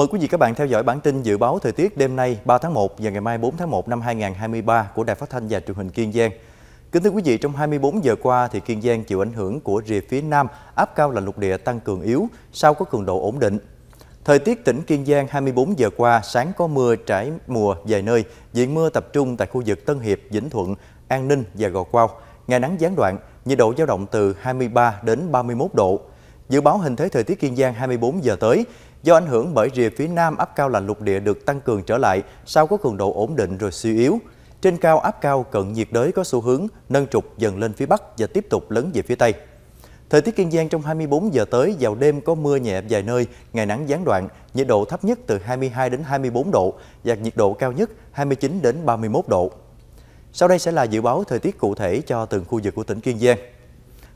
Mời quý vị các bạn theo dõi bản tin dự báo thời tiết đêm nay 3 tháng 1 và ngày mai 4 tháng 1 năm 2023 của Đài Phát thanh và Truyền hình Kiên Giang. Kính thưa quý vị, trong 24 giờ qua thì Kiên Giang chịu ảnh hưởng của rìa phía Nam, áp cao là lục địa tăng cường yếu, sau có cường độ ổn định. Thời tiết tỉnh Kiên Giang 24 giờ qua sáng có mưa trải mùa vài nơi, diện mưa tập trung tại khu vực Tân Hiệp, Vĩnh Thuận, An Ninh và Gò Quao. Ngày nắng gián đoạn, nhiệt độ dao động từ 23 đến 31 độ. Dự báo hình thế thời tiết Kiên Giang 24 giờ tới, do ảnh hưởng bởi rìa phía nam áp cao lạnh lục địa được tăng cường trở lại sau có cường độ ổn định rồi suy yếu. Trên cao áp cao cận nhiệt đới có xu hướng nâng trục dần lên phía bắc và tiếp tục lấn về phía tây. Thời tiết Kiên Giang trong 24 giờ tới, vào đêm có mưa nhẹ vài nơi, ngày nắng gián đoạn, nhiệt độ thấp nhất từ 22 đến 24 độ và nhiệt độ cao nhất 29 đến 31 độ. Sau đây sẽ là dự báo thời tiết cụ thể cho từng khu vực của tỉnh Kiên Giang.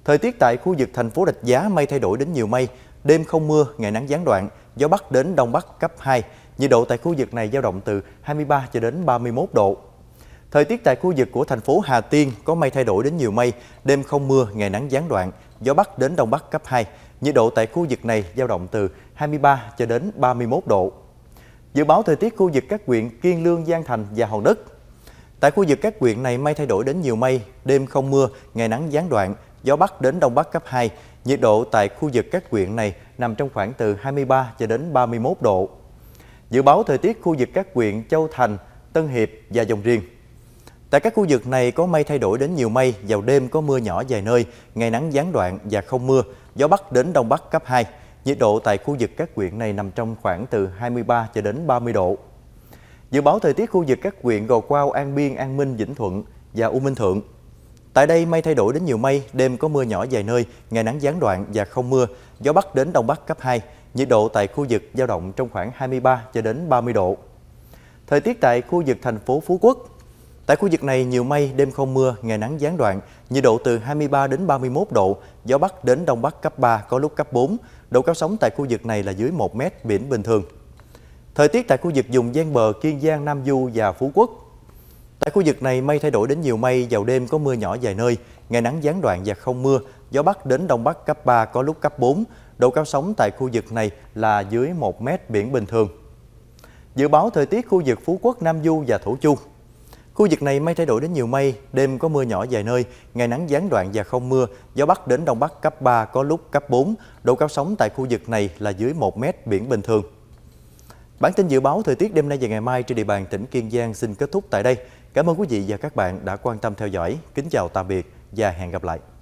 Thời tiết tại khu vực thành phố Rạch Giá mây thay đổi đến nhiều mây, đêm không mưa, ngày nắng gián đoạn, gió bắc đến đông bắc cấp 2. Nhiệt độ tại khu vực này dao động từ 23 cho đến 31 độ. Thời tiết tại khu vực của thành phố Hà Tiên có mây thay đổi đến nhiều mây, đêm không mưa, ngày nắng gián đoạn, gió bắc đến đông bắc cấp 2. Nhiệt độ tại khu vực này dao động từ 23 cho đến 31 độ. Dự báo thời tiết khu vực các huyện Kiên Lương, Giang Thành và Hòn Đất. Tại khu vực các huyện này mây thay đổi đến nhiều mây, đêm không mưa, ngày nắng gián đoạn, gió Bắc đến Đông Bắc cấp 2. Nhiệt độ tại khu vực các huyện này nằm trong khoảng từ 23 cho đến 31 độ. Dự báo thời tiết khu vực các huyện Châu Thành, Tân Hiệp và Dòng Riêng. Tại các khu vực này có mây thay đổi đến nhiều mây, vào đêm có mưa nhỏ vài nơi, ngày nắng gián đoạn và không mưa, gió Bắc đến Đông Bắc cấp 2. Nhiệt độ tại khu vực các huyện này nằm trong khoảng từ 23 cho đến 30 độ. Dự báo thời tiết khu vực các huyện Gò Quao, An Biên, An Minh, Vĩnh Thuận và U Minh Thượng Tại đây mây thay đổi đến nhiều mây, đêm có mưa nhỏ vài nơi, ngày nắng gián đoạn và không mưa, gió bắc đến đông bắc cấp 2, nhiệt độ tại khu vực dao động trong khoảng 23 cho đến 30 độ. Thời tiết tại khu vực thành phố Phú Quốc Tại khu vực này nhiều mây, đêm không mưa, ngày nắng gián đoạn, nhiệt độ từ 23 đến 31 độ, gió bắc đến đông bắc cấp 3 có lúc cấp 4, độ cao sóng tại khu vực này là dưới 1 mét, biển bình thường. Thời tiết tại khu vực vùng ven bờ Kiên Giang, Nam Du và Phú Quốc Tại khu vực này, mây thay đổi đến nhiều mây, vào đêm có mưa nhỏ vài nơi, ngày nắng gián đoạn và không mưa, gió Bắc đến Đông Bắc cấp 3 có lúc cấp 4. Độ cao sóng tại khu vực này là dưới 1 mét biển bình thường. Dự báo thời tiết khu vực Phú Quốc, Nam Du và thủ Chu. Khu vực này mây thay đổi đến nhiều mây, đêm có mưa nhỏ vài nơi, ngày nắng gián đoạn và không mưa, gió Bắc đến Đông Bắc cấp 3 có lúc cấp 4, độ cao sóng tại khu vực này là dưới 1 mét biển bình thường. Bản tin dự báo thời tiết đêm nay và ngày mai trên địa bàn tỉnh Kiên Giang xin kết thúc tại đây. Cảm ơn quý vị và các bạn đã quan tâm theo dõi. Kính chào tạm biệt và hẹn gặp lại.